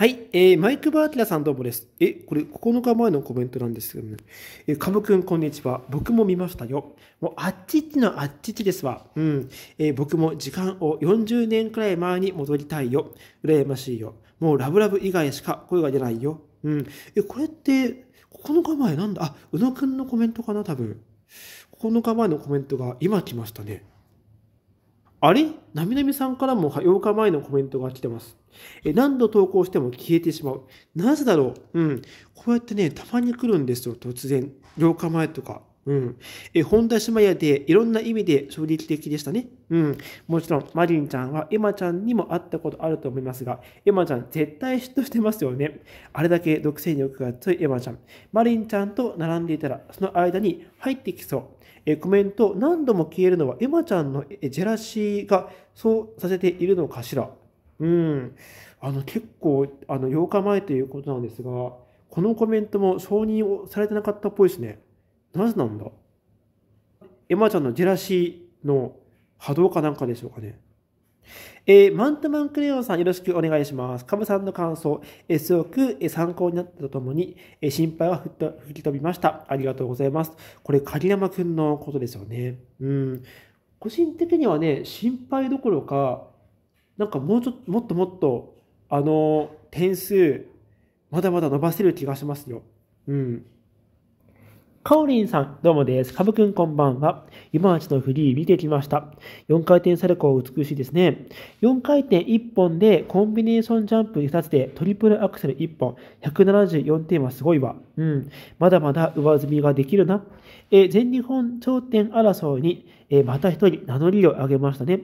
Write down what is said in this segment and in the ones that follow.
はい、えー、マイク・バーティラさんどうもです。え、これ9日前のコメントなんですけどね。えかカブくんこんにちは。僕も見ましたよ。もうあっちっちのあっちっちですわ。うん。えー、僕も時間を40年くらい前に戻りたいよ。羨ましいよ。もうラブラブ以外しか声が出ないよ。うん。え、これって、9日前なんだあ、宇野くんのコメントかな多分。9日前のコメントが今来ましたね。あれなみなみさんからも8日前のコメントが来てます。え何度投稿しても消えてしまう。なぜだろううん。こうやってね、たまに来るんですよ、突然。8日前とか。うん。え、本田姉妹で、いろんな意味で衝撃的でしたね。うん。もちろん、マリンちゃんはエマちゃんにも会ったことあると思いますが、エマちゃん絶対嫉妬してますよね。あれだけ独占力が強いエマちゃん。マリンちゃんと並んでいたら、その間に入ってきそう。えコメント何度も消えるのはエマちゃんのジェラシーがそうさせているのかしら。うん。あの、結構、あの、8日前ということなんですが、このコメントも承認をされてなかったっぽいですね。なぜなんだエマちゃんのジェラシーの波動かなんかでしょうかね。えー、マントマンクレヨンさんよろしくお願いします。カムさんの感想、えー、すごく、え参考になったとともに、えー、心配は吹き飛びました。ありがとうございます。これ、狩山くんのことですよね。うん。個人的にはね、心配どころか、なんかもうちょっと、もっともっと、あの、点数、まだまだ伸ばせる気がしますよ。うん。かおりんさん、どうもです。かぶくんこんばんは。今町のフリー見てきました。4回転サルコー美しいですね。4回転1本でコンビネーションジャンプ2つでトリプルアクセル1本、174点はすごいわ。うん。まだまだ上積みができるな。え、全日本頂点争いにえー、また一人名乗りを上げましたね。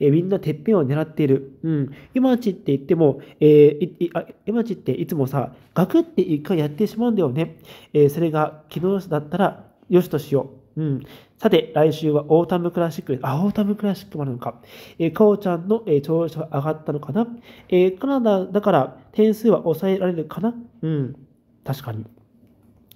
えー、みんなてっぺんを狙っている。うん。今ちって言っても、えー、あ今ちっていつもさ、ガクって一回やってしまうんだよね。えそれが昨日だったら、よしとしよう。うん。さて、来週はオータムクラシックであ、オータムクラシックもあるのか。えー、かおちゃんの、えー、調子が上がったのかな。えー、カナダだから点数は抑えられるかなうん。確かに。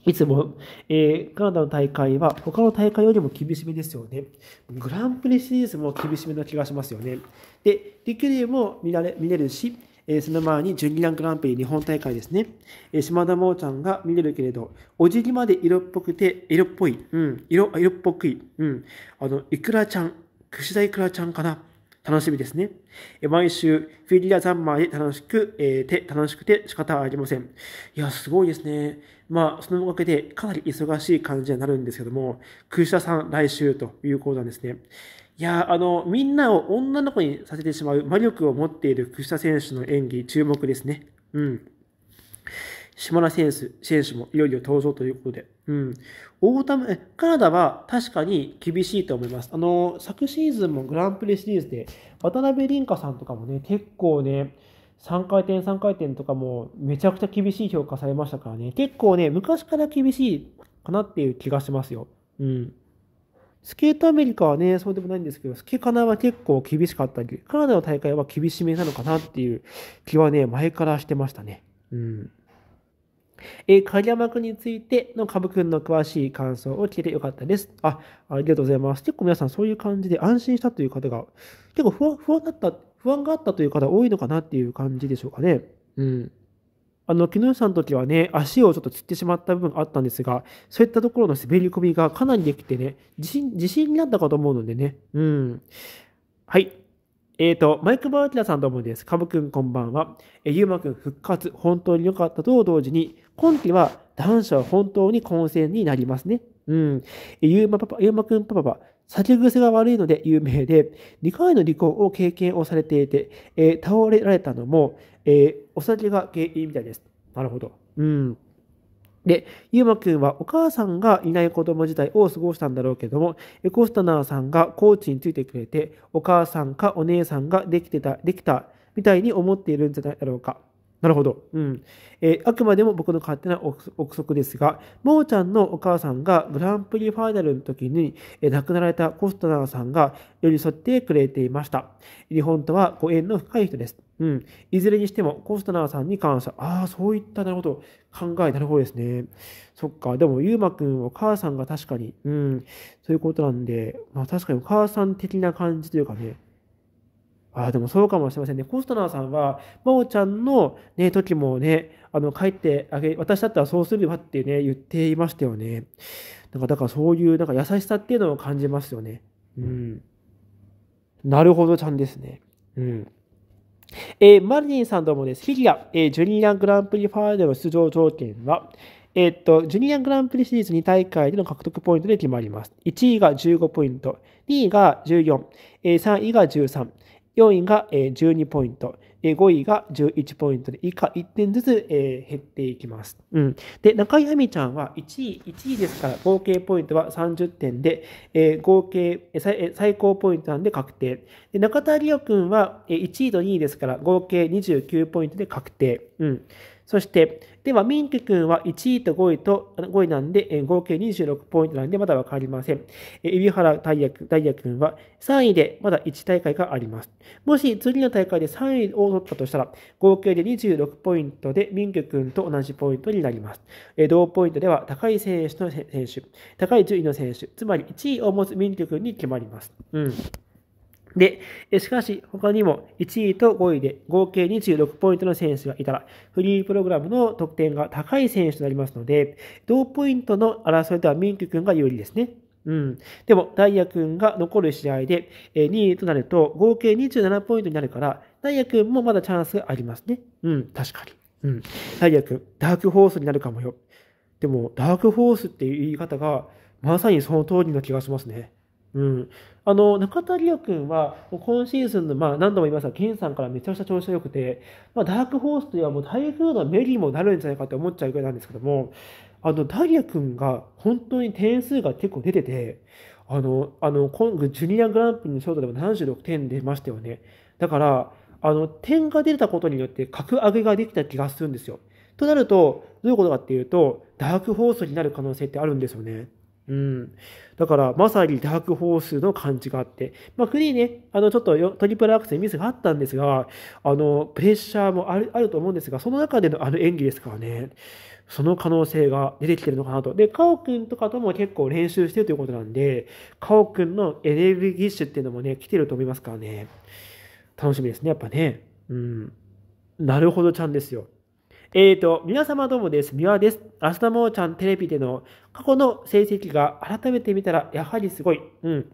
いつも、えー、カナダの大会は他の大会よりも厳しめですよね。グランプリシリーズも厳しめな気がしますよね。で、リ流も見られ見れるし、えー、その前に12ングランプリ日本大会ですね。えー、島田萌ちゃんが見れるけれど、お辞儀まで色っぽくて、色っぽい、うん、色、色っぽくい、うん、あの、いくらちゃん、串田いくらちゃんかな。楽しみですね。毎週、フィギュア三昧で楽しく、えー、て、楽しくて仕方ありません。いや、すごいですね。まあ、そのおかげでかなり忙しい感じになるんですけども、クシャさん来週ということなんですね。いやあの、みんなを女の子にさせてしまう魔力を持っているクシャ選手の演技、注目ですね。うん。島田選手選手もいよいよ登場ということで、うん、大田カナダは確かに厳しいと思います。あの昨シーズンもグランプリシリーズで渡辺倫果さんとかもね、結構ね、3回転、3回転とかもめちゃくちゃ厳しい評価されましたからね、結構ね、昔から厳しいかなっていう気がしますよ。うん。スケートアメリカはね、そうでもないんですけど、スケカナは結構厳しかったり、カナダの大会は厳しめなのかなっていう気はね、前からしてましたね。うん。えー、影山くんについてのぶくんの詳しい感想を聞けてよかったです。あ、ありがとうございます。結構皆さんそういう感じで安心したという方が、結構不安、不安だった、不安があったという方多いのかなっていう感じでしょうかね。うん。あの、木下さんの時はね、足をちょっと切ってしまった部分あったんですが、そういったところの滑り込みがかなりできてね、自信、自信になったかと思うのでね。うん。はい。えっ、ー、と、マイク・バーキラさんどうもです。カブくんこんばんは。えゆうまくん復活、本当に良かったと同時に、今期は男子は本当に混戦になりますね。うん。ゆうまパパ、ゆうまくんパパは、酒癖が悪いので有名で、2回の離婚を経験をされていて、えー、倒れられたのも、えー、お酒が原因みたいです。なるほど。うん。で、ゆうまくんはお母さんがいない子供時代を過ごしたんだろうけども、エコスタナーさんがコーチについてくれて、お母さんかお姉さんができてた、できたみたいに思っているんじゃないだろうか。なるほど。うん。えー、あくまでも僕の勝手な憶測ですが、もーちゃんのお母さんがグランプリファイナルの時に、えー、亡くなられたコストナーさんが寄り添ってくれていました。日本とはご縁の深い人です。うん。いずれにしても、コストナーさんに関してああ、そういった、なるほど、考え、なるほどですね。そっか。でも、ゆうまくん、お母さんが確かに、うん、そういうことなんで、まあ確かにお母さん的な感じというかね、ああ、でもそうかもしれませんね。コストナーさんは、まおちゃんのね、時もね、あの、帰ってあげ、私だったらそうするわってね、言っていましたよね。なんか、だからそういう、なんか優しさっていうのを感じますよね。うん。なるほどちゃんですね。うん。えー、マリリンさんどうもです。フィギュア、えー、ジュニアグランプリファイナル出場条件は、えー、っと、ジュニアグランプリシリーズ2大会での獲得ポイントで決まります。1位が15ポイント、2位が14、えー、3位が13、4位が12ポイント、5位が11ポイントで、以下1点ずつ減っていきます。うん、で、中井亜美ちゃんは1位、1位ですから、合計ポイントは30点で、合計最高ポイントなんで確定。で中田理央君は1位と2位ですから、合計29ポイントで確定。うん、そして、では、ミンテ君は1位と5位と、5位なんで、合計26ポイントなんで、まだわかりません。海老原大也君は3位で、まだ1大会があります。もし、次の大会で3位を取ったとしたら、合計で26ポイントで、ミンテ君と同じポイントになります。同ポイントでは、高い選手の選手、高い順位の選手、つまり1位を持つミンテ君に決まります。うん。で、しかし、他にも1位と5位で合計26ポイントの選手がいたら、フリープログラムの得点が高い選手となりますので、同ポイントの争いではミンキ君が有利ですね。うん。でも、ダイヤ君が残る試合で2位となると、合計27ポイントになるから、ダイヤ君もまだチャンスがありますね。うん、確かに。うん。ダイヤ君、ダークホースになるかもよ。でも、ダークホースっていう言い方が、まさにその通りな気がしますね。うん、あの中田理央君は今シーズンの、まあ、何度も言いますが、ケンさんからめちゃくちゃ調子が良くて、まあ、ダークホースといえばもう台風のメリーもなるんじゃないかって思っちゃうぐらいなんですけども、あのダリア君が本当に点数が結構出てて、あの、あの今後ジュニアグランプリのショートでも76点出ましたよね。だから、あの点が出たことによって格上げができた気がするんですよ。となると、どういうことかっていうと、ダークホースになる可能性ってあるんですよね。うん、だから、まさにダークホースの感じがあって、まあ、フリーね、あのちょっとトリプルアクセルミスがあったんですが、あのプレッシャーもあるあると思うんですが、その中でのあの演技ですからね、その可能性が出てきてるのかなと。で、カオ君とかとも結構練習してるということなんで、カオ君のエネルギッシュっていうのもね、来てると思いますからね、楽しみですね、やっぱね。うん、なるほどちゃんですよ。えっ、ー、と、皆様どうもです。ミワです。明日もちゃんテレビでの過去の成績が改めて見たら、やはりすごい。うん。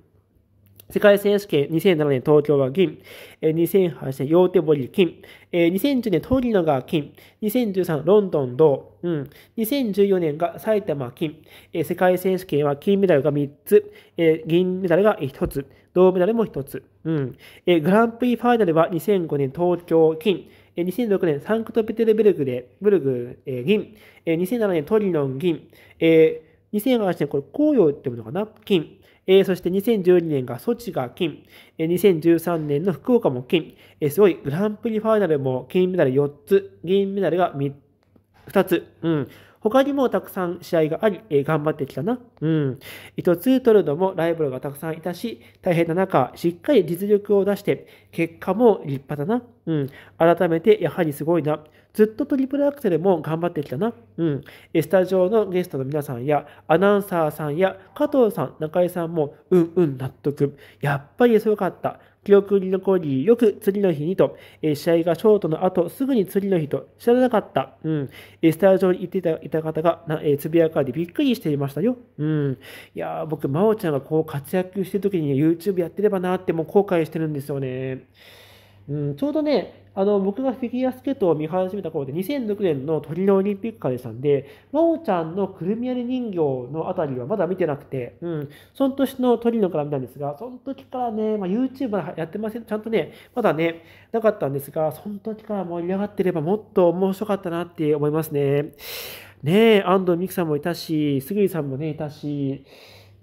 世界選手権2007年東京は銀、2008年ヨーテボリ金、2010年トリノが金、2013ロンドン銅、うん、2014年が埼玉金、世界選手権は金メダルが3つ、銀メダルが1つ、銅メダルも1つ、うん、グランプリファイナルは2005年東京金、2006年サンクトペテルブルクで、ブルグ、えー、銀、えー、2007年トリノン銀、えー、2008年これ紅葉ってものかな金、えー、そして2012年がソチが金、えー、2013年の福岡も金、えー、すごいグランプリファイナルも金メダル4つ、銀メダルが2つ、うん。他にもたくさん試合があり、えー、頑張ってきたな。うん。一つ、取るのもライバルがたくさんいたし、大変な中、しっかり実力を出して、結果も立派だな。うん。改めて、やはりすごいな。ずっとトリプルアクセルも頑張ってきたな。うん。スタジオのゲストの皆さんや、アナウンサーさんや、加藤さん、中井さんも、うんうん納得。やっぱりすごかった。記憶に残り、よく次の日にと、え試合がショートの後、すぐに次の日と、知らなかった、うん、えスタジオに行っていたいた方がな、えつぶやかでびっくりしていましたよ。うん。いやー、僕、真央ちゃんがこう活躍してる時に、YouTube やってればなってもう後悔してるんですよね。うん、ちょうどね、あの、僕がフィギュアスケートを見始めた頃で、2006年のトリノオリンピックからでしたんで、真央ちゃんのくるみアり人形のあたりはまだ見てなくて、うん、その年のトリノから見たんですが、その時からね、まあ、YouTube やってません、ちゃんとね、まだね、なかったんですが、その時から盛り上がってればもっと面白かったなって思いますね。ねえ、安藤美樹さんもいたし、すぐさんもね、いたし、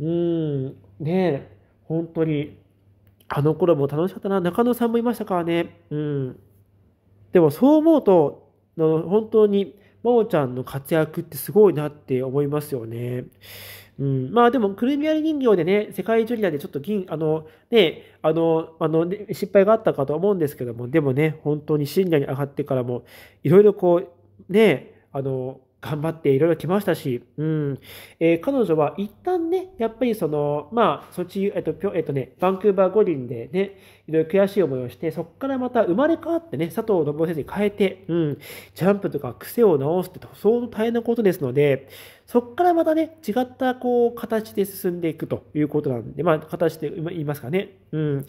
うん、ねえ、本当に、あの頃も楽しかったな。中野さんもいましたからね。うん。でもそう思うと、本当に、まおちゃんの活躍ってすごいなって思いますよね。うん、まあでも、クルミアリ人形でね、世界ジュニアでちょっと銀、あの、ね、あの、あの、ね、失敗があったかと思うんですけども、でもね、本当に深夜に上がってからも、いろいろこう、ね、あの、頑張っていろいろ来ましたし、うんえー、彼女は一旦ね、やっぱりその、まあ、そっち、えっと、ぴょえっとね、バンクーバー五輪でね、いろいろ悔しい思いをして、そこからまた生まれ変わってね、佐藤信夫先生に変えて、うん、ジャンプとか癖を直すって相当大変なことですので、そこからまたね、違ったこう、形で進んでいくということなんで、まあ、形で言いますかね。うん。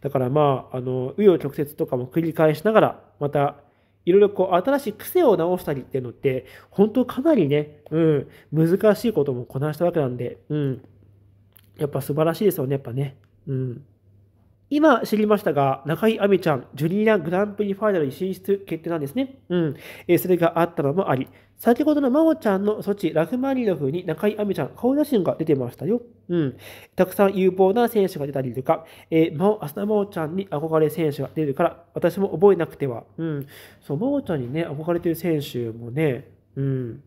だからまあ、あの、紆余曲折とかも繰り返しながら、また、いろいろこう新しい癖を直したりっていうのって、本当かなりね、うん、難しいこともこなしたわけなんで、うん。やっぱ素晴らしいですよね、やっぱね。うん。今知りましたが、中井亜美ちゃん、ジュニアグランプリファイナルに進出決定なんですね。うん。えそれがあったのもあり、先ほどの真央ちゃんの措置、ラフマニノフに中井亜美ちゃん、顔写真が出てましたよ。うん。たくさん有望な選手が出たりとか、えー、まお、浅田真央ちゃんに憧れ選手が出るから、私も覚えなくては。うん。そう、真央ちゃんにね、憧れてる選手もね、うん。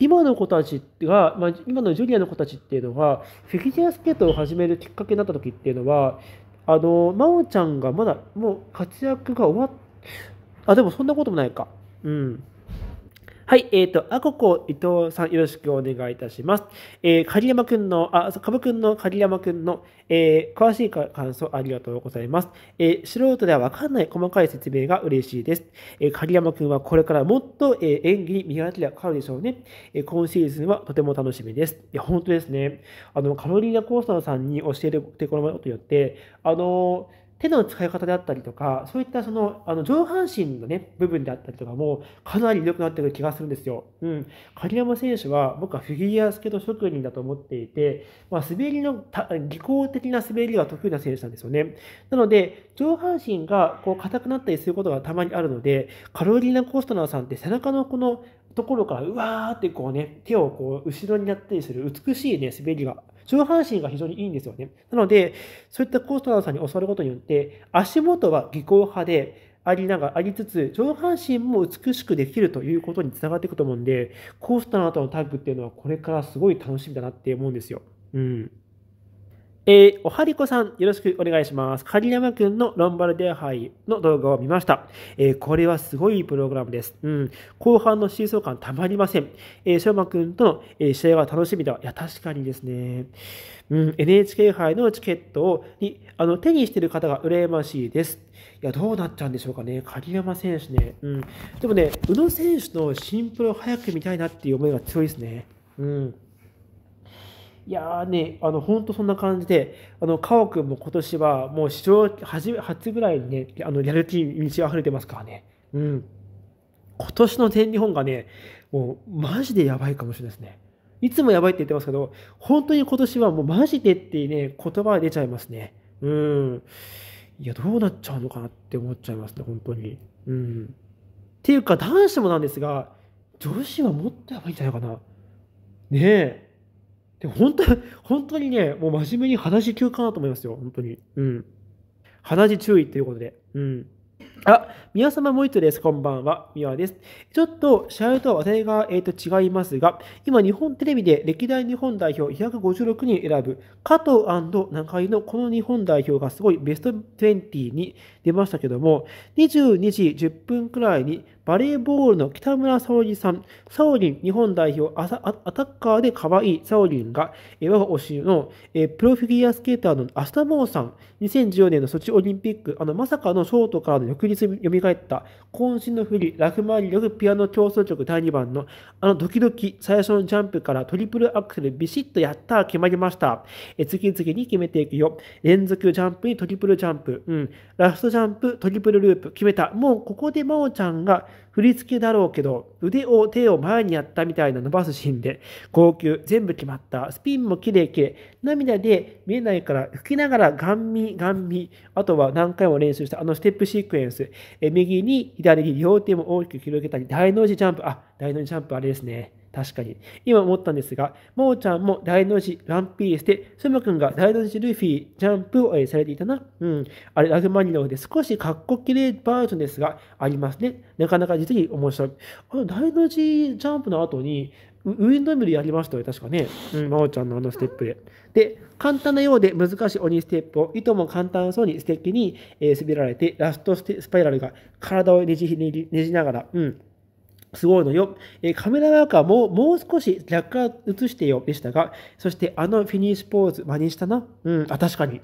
今の子たちが、まあ、今のジュリアの子たちっていうのは、フィギュアスケートを始めるきっかけになった時っていうのは、あの、真央ちゃんがまだもう活躍が終わっ、あ、でもそんなこともないか。うん。はい、えっ、ー、と、あここ伊藤さん、よろしくお願いいたします。えー、狩山くんの、あ、かぶくんの狩山くんの、えー、詳しい感想ありがとうございます。えー、素人ではわかんない細かい説明が嬉しいです。えー、狩山くんはこれからもっと、えー、演技に磨きがかかるでしょうね。えー、今シーズンはとても楽しみです。いや、本当ですね。あの、カロリーナ・コースターさんに教えるってこのことによって、あのー手の使い方であったりとか、そういったその、あの、上半身のね、部分であったりとかも、かなり良くなってくる気がするんですよ。うん。鍵山選手は、僕はフィギュアスケート職人だと思っていて、まあ、滑りの、技巧的な滑りが得意な選手なんですよね。なので、上半身が、こう、硬くなったりすることがたまにあるので、カロリーナ・コストナーさんって背中のこの、ところから、うわーってこうね、手をこう、後ろになったりする美しいね、滑りが上半身が非常にいいんですよね。なので、そういったコストナーさんに教わることによって、足元は技巧派で、ありながありつつ、上半身も美しくできるということにつながっていくと思うんで、コースターの後のタッグっていうのはこれからすごい楽しみだなって思うんですよ。うん。えー、おはりこさん、よろしくお願いします。狩山くんのロンバルデ杯の動画を見ました。えー、これはすごいプログラムです。うん。後半の疾走感たまりません。えー、しょうまくんとの、えー、試合は楽しみだわ。いや、確かにですね。うん、NHK 杯のチケットをにあの手にしている方が羨ましいです。いや、どうなっちゃうんでしょうかね。狩山選手ね。うん。でもね、宇野選手の新プロ早く見たいなっていう思いが強いですね。うん。いやーね、あの、ほんとそんな感じで、あの、かおくんも今年は、もう史上初、初ぐらいにね、あの、やる気に満ち溢れてますからね。うん。今年の全日本がね、もう、マジでやばいかもしれないですね。いつもやばいって言ってますけど、本当に今年はもうマジでってね、言葉が出ちゃいますね。うん。いや、どうなっちゃうのかなって思っちゃいますね、本当に。うん。っていうか、男子もなんですが、女子はもっとやばいんじゃないかな。ねえ。で、本当に、本当にね、もう真面目に鼻血休暇だと思いますよ、本当に。うん。鼻血注意ということで。うん。あ、皆様もう一人です。こんばんは。ミワです。ちょっと、シャウトは私が、えー、と違いますが、今、日本テレビで歴代日本代表256人選ぶ、加藤中井のこの日本代表がすごいベスト20に出ましたけども、22時10分くらいに、バレーボールの北村沙織さん、沙織日本代表アタッカーで可愛い沙織が、我が推しの、プロフィギュアスケーターのアスタモーさん、2014年のソチオリンピック、あの、まさかのショートからの翌日蘇った渾身の振り、ラフマーリ力、ピアノ競争曲第2番の、あの、ドキドキ、最初のジャンプからトリプルアクセル、ビシッとやった決まりました。え次々に決めていくよ。連続ジャンプにトリプルジャンプ、うん。ラストジャンプ、トリプルループ、決めた。もうここで真央ちゃんが振り付けだろうけど、腕を、手を前にやったみたいな伸ばすシーンで、号泣、全部決まった。スピンも綺麗れい。涙で見えないから、吹きながらガン見、ガン見。あとは何回も練習したあのステップシークエンス。え右に、左に、両手も大きく広げたり、大の字ジャンプ。あ、大の字ジャンプあれですね。確かに。今思ったんですが、もーちゃんも大の字ワンピースで、スムくんが大の字ルフィジャンプをされていたな。うん。あれ、ラグマニロで少しかっこきれいバージョンですが、ありますね。なかなか実に面白い。あの、大の字ジャンプの後に、ウィンドミルやりましたよ、確かね。うん、まおちゃんのあのステップで。で、簡単なようで難しい鬼ステップを、いとも簡単そうに素敵に、えー、滑られて、ラストスパイラルが体をねじねじながら、うん、すごいのよ。えカメラワークはもうもう少し若干映してよでしたが、そしてあのフィニッシュポーズ、真似したな。うん、あ、確かに。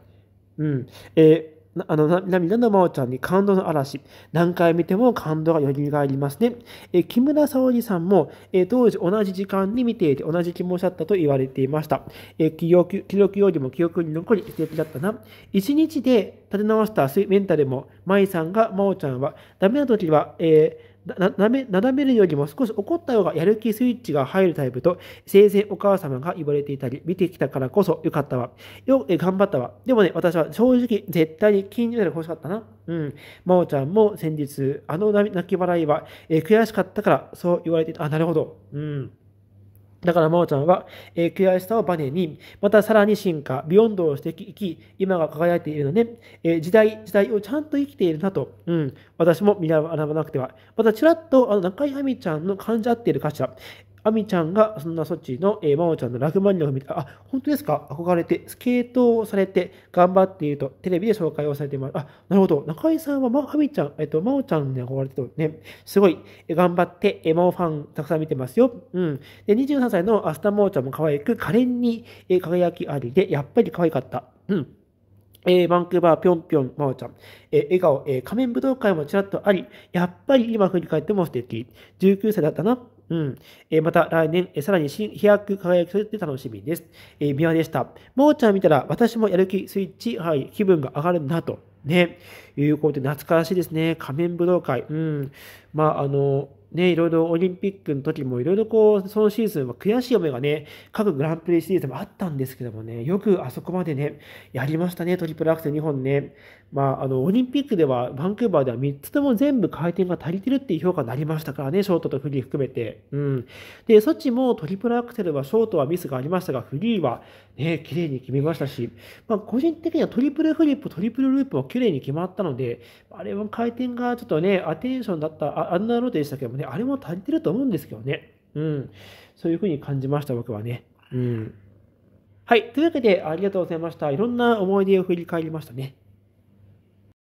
うん。えーあの涙の真央ちゃんに感動の嵐。何回見ても感動がよみがえりますね。え木村沙織さんも、え当時同じ時間に見ていて同じ気持ちだったと言われていました。え記憶記録よりも記憶に残り素敵だったな。一日で立て直したメンタルも、舞さんが真央ちゃんは、ダメな時は、えーななめなだめるよりも少し怒った方がやる気スイッチが入るタイプと、生前お母様が言われていたり、見てきたからこそよかったわ。よ、え頑張ったわ。でもね、私は正直絶対に金メダル欲しかったな。うん。まおちゃんも先日、あの泣き笑いは、え悔しかったからそう言われていた。あ、なるほど。うん。だから、真央ちゃんは、えー、悔しさをバネに、またさらに進化、ビヨンドをしていき、今が輝いているのね、えー、時代、時代をちゃんと生きているなと、うん、私も見習わなくては。また、ちらっと、あの、中井亜美ちゃんの感じ合っている歌詞だ、アミちゃんがそんなそっちの、えー、マオちゃんのラグマニアを見て、あ、本当ですか憧れて、スケートをされて、頑張っていると、テレビで紹介をされています。あ、なるほど。中井さんは、ま、アミちゃん、えっ、と、マオちゃんに憧れてるね、すごい、頑張って、えー、マオファンたくさん見てますよ。うん。で、23歳のアスタマオちゃんも可愛く、可憐に、えー、輝きありで、やっぱり可愛かった。うん。えー、バンクーバー、ぴょんぴょん、まおちゃん。えー、笑顔、えー、仮面舞踏会もちらっとあり、やっぱり今振り返っても素敵。19歳だったな。うん。えー、また来年、えさらに新飛躍輝きさして楽しみです。えー、美輪でした。もーちゃん見たら、私もやる気スイッチ、はい、気分が上がるなと。ね。いうことで、懐かしいですね。仮面武道会。うん。まあ、あの、ね、いろいろオリンピックの時もいろいろこう、そのシーズンは悔しい思いがね、各グランプリシリーズもあったんですけどもね、よくあそこまでね、やりましたね、トリプルアクセル2本ね。まあ、あの、オリンピックでは、バンクーバーでは3つとも全部回転が足りてるっていう評価になりましたからね、ショートとフリー含めて。うん。で、そっちもトリプルアクセルはショートはミスがありましたが、フリーはね、綺麗に決めましたし、まあ、個人的にはトリプルフリップ、トリプルループも綺麗に決まったので、あれは回転がちょっとね、アテンションだった、アンダーロードでしたけどもね、あれも足りてると思うんですけどね。うん。そういうふうに感じました、僕はね。うん。はい。というわけで、ありがとうございました。いろんな思い出を振り返りましたね。